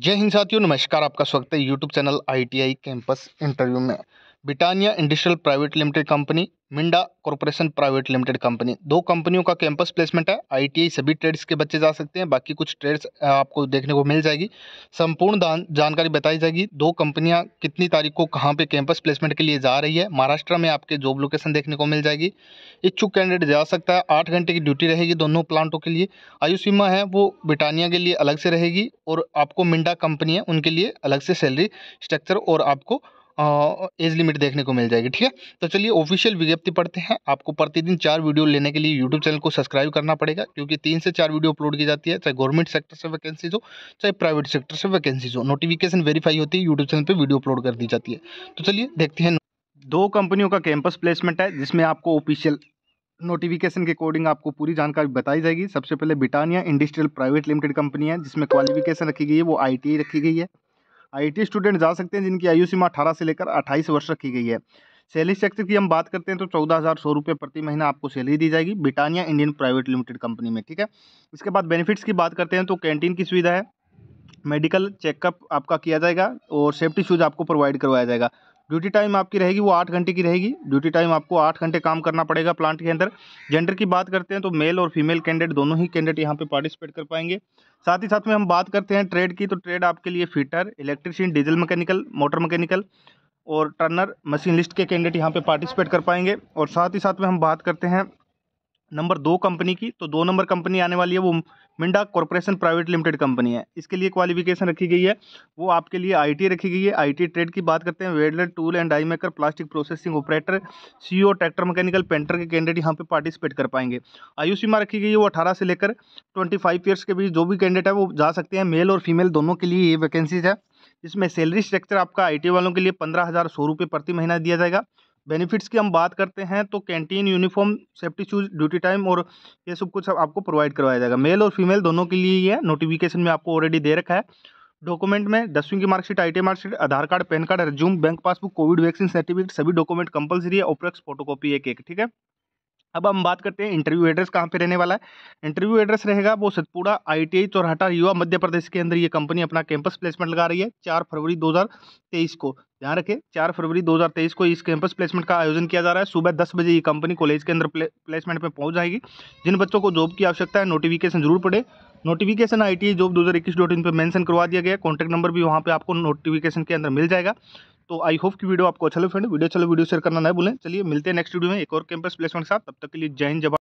जय हिंद साथियों नमस्कार आपका स्वागत है YouTube channel ITI campus interview में Britannia industrial private limited company Minda corporation private limited company दो कंपनियों का कैंपस प्लेसमेंट है आईटीआई सभी ट्रेड्स के बच्चे जा सकते हैं बाकी कुछ ट्रेड्स आपको देखने को मिल जाएगी संपूर्ण जानकारी बताई जाएगी दो कंपनियां कितनी तारीख को कहां पे कैंपस प्लेसमेंट के लिए जा रही है महाराष्ट्र में आपके जॉब लोकेशन देखने को मिल जाएगी इच्छुक कैंडिडेट जा सकता है आठ घंटे की ड्यूटी रहेगी दोनों प्लांटों के लिए आयु सीमा है वो ब्रिटानिया के लिए अलग से रहेगी और आपको मिंडा कंपनी है उनके लिए अलग से सैलरी स्ट्रक्चर और आपको एज लिमिट देखने को मिल जाएगी ठीक है तो चलिए ऑफिशियल विज्ञप्ति पढ़ते हैं आपको प्रतिदिन चार वीडियो लेने के लिए यूट्यूब चैनल को सब्सक्राइब करना पड़ेगा क्योंकि तीन से चार वीडियो अपलोड की जाती है चाहे गवर्नमेंट सेक्टर से वैकेंसीज हो चाहे प्राइवेट सेक्टर से वैकेंसीज हो नोटिफिकेशन वेरीफाई होती है यूट्यूब चैनल पर वीडियो अपलोड कर दी जाती है तो चलिए देखते हैं दो कंपनियों का कैंपस प्लेसमेंट है जिसमें आपको ऑफिशियल नोटिफिकेशन के अकॉर्डिंग आपको पूरी जानकारी बताई जाएगी सबसे पहले Britannia industrial private limited company है जिसमें क्वालिफिकेशन रखी गई है वो आई रखी गई है आईटी स्टूडेंट जा सकते हैं जिनकी आयु सीमा अठारह से लेकर अट्ठाईस वर्ष रखी गई है सैलरी सेक्टर की हम बात करते हैं तो चौदह हज़ार सौ रुपये प्रति महीना आपको सैलरी दी जाएगी Britannia Indian private limited company में ठीक है इसके बाद बेनिफिट्स की बात करते हैं तो कैंटीन की सुविधा है मेडिकल चेकअप आपका किया जाएगा और सेफ्टी शूज़ आपको प्रोवाइड करवाया जाएगा ड्यूटी टाइम आपकी रहेगी वो आठ घंटे की रहेगी ड्यूटी टाइम आपको आठ घंटे काम करना पड़ेगा प्लांट के अंदर जेंडर की बात करते हैं तो मेल और फीमेल कैंडिडेट दोनों ही कैंडिडेट यहाँ पे पार्टिसिपेट कर पाएंगे साथ ही साथ में हम बात करते हैं ट्रेड की तो ट्रेड आपके लिए fitter electrician diesel mechanical motor mechanical और टर्नर मशीन लिस्ट के कैंडिडेट यहाँ पर पार्टिसिपेट कर पाएंगे और साथ ही साथ में हम बात करते हैं नंबर दो कंपनी की तो दो नंबर कंपनी आने वाली है वो Minda corporation private limited company है इसके लिए क्वालिफिकेशन रखी गई है वो आपके लिए आईटी रखी गई है आईटी ट्रेड की बात करते हैं welder tool and die maker plastic processing operator ओ ट्रैक्टर मैकेनिकल पेंटर के कैंडिडेट यहाँ पे पार्टिसिपेट कर पाएंगे आयु सीमा रखी गई है वो अठारह से लेकर ट्वेंटी फाइव ईयर्स के बीच जो भी कैंडिडेट है वो जा सकते हैं मेल और फीमेल दोनों के लिए ये वैकेंसीज है इसमें सैलरी स्ट्रक्चर आपका आई वालों के लिए पंद्रह हज़ार सौ रुपये प्रति महीना दिया जाएगा बेनिफिट्स की हम बात करते हैं तो canteen uniform safety shoes duty time और ये सब कुछ आपको प्रोवाइड करवाया जाएगा मेल और फीमेल दोनों के लिए ये नोटिफिकेशन में आपको ऑलरेडी दे रखा है डॉक्यूमेंट में दसवीं की marksheet I T marksheet Aadhaar card PAN card resume bank passbook covid vaccine certificate सभी डॉक्यूमेंट कंपलसरी है ओप्रेक्स फोटोकॉपी एक एक ठीक है अब हम बात करते हैं इंटरव्यू एड्रेस कहाँ पे रहने वाला है इंटरव्यू एड्रेस रहेगा वो सतपुड़ा आईटीआई चौराहटा युवा मध्य प्रदेश के अंदर ये कंपनी अपना कैंपस प्लेसमेंट लगा रही है चार फरवरी 2023 को ध्यान रखें चार फरवरी 2023 को इस कैंपस प्लेसमेंट का आयोजन किया जा रहा है सुबह दस बजे ये कंपनी कॉलेज के अंदर प्लेसमेंट में पहुँच जाएगी जिन बच्चों को जॉब की आवश्यकता है नोटिफिकेशन जरूर पड़े नोटिफिकेशन आई टी जॉब दो हज़ार इक्कीस डॉट इन पर मैंशन करवा दिया गया कॉन्टैक्ट नंबर भी वहाँ पर आपको नोटिफिकेशन के अंदर मिल जाएगा तो आई होप की वीडियो आपको अच्छा लगे फ्रेंड वीडियो अच्छा लगे वीडियो शेयर करना ना भूलें चलिए मिलते हैं नेक्स्ट वीडियो में एक और कैंपस प्लेसमेंट के साथ तब तक के लिए जय हिंद जवाब